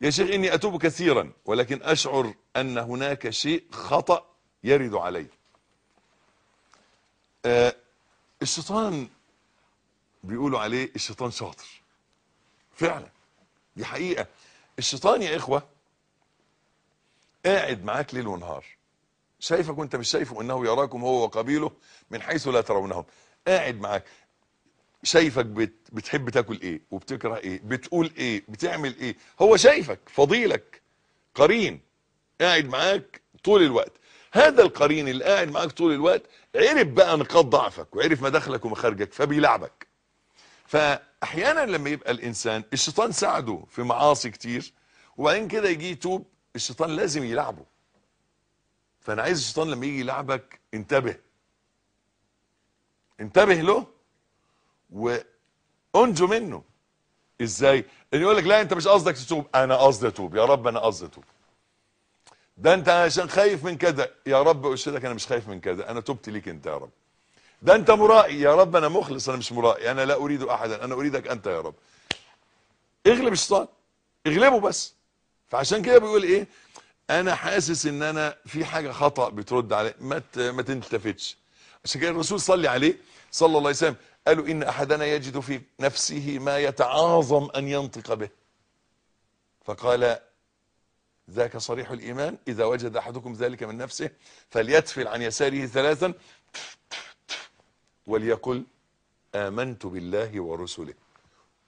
يا شيخ إني أتوب كثيرا ولكن أشعر أن هناك شيء خطأ يرد علي آه، الشيطان بيقولوا عليه الشيطان شاطر فعلا دي حقيقة الشيطان يا إخوة قاعد معاك ليل ونهار شايفك وانت مش شايفه انه يراكم هو وقبيله من حيث لا ترونهم قاعد معاك شايفك بت... بتحب تاكل ايه وبتكره ايه بتقول ايه بتعمل ايه هو شايفك فضيلك قرين قاعد معاك طول الوقت هذا القرين اللي قاعد معاك طول الوقت عرف بقى نقاط ضعفك وعرف مداخلك ومخارجك فبيلعبك فاحيانا لما يبقى الانسان الشيطان ساعده في معاصي كتير وبعدين كده يجي يتوب الشيطان لازم يلعبه فانا عايز الشيطان لما يجي يلعبك انتبه انتبه له وانجو منه ازاي ان يقول لك لا انت مش قصدك تتوب انا قصدي اتوب يا رب انا قصدي اتوب ده انت عشان خايف من كذا يا رب اشهدك انا مش خايف من كذا انا تبت ليك انت يا رب ده انت مرائي يا رب انا مخلص انا مش مرائي انا لا اريد احدا انا اريدك انت يا رب اغلب الشيطان اغلبه بس فعشان كده بيقول ايه انا حاسس ان انا في حاجه خطا بترد عليه ما ما تلتفتش عشان كده الرسول صلي عليه صلى الله عليه وسلم قالوا إن أحدنا يجد في نفسه ما يتعاظم أن ينطق به فقال ذاك صريح الإيمان إذا وجد أحدكم ذلك من نفسه فليتفل عن يساره ثلاثا وليقل آمنت بالله ورسله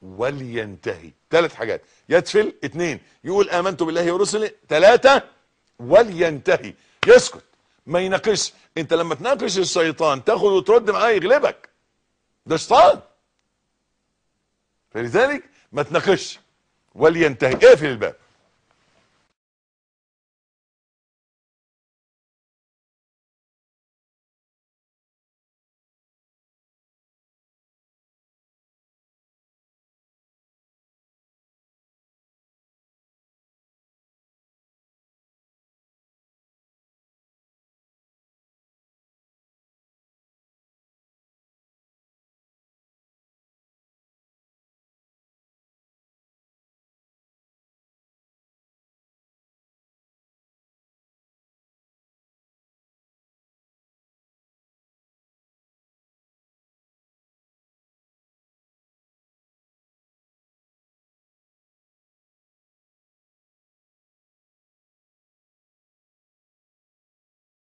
ولينتهي ثلاث حاجات يتفل اثنين يقول آمنت بالله ورسله ثلاثة ولينتهي يسكت ما يناقش انت لما تناقش الشيطان تاخد وترد معاه يغلبك ده فلذلك ما تناقش ولينتهي اقفل الباب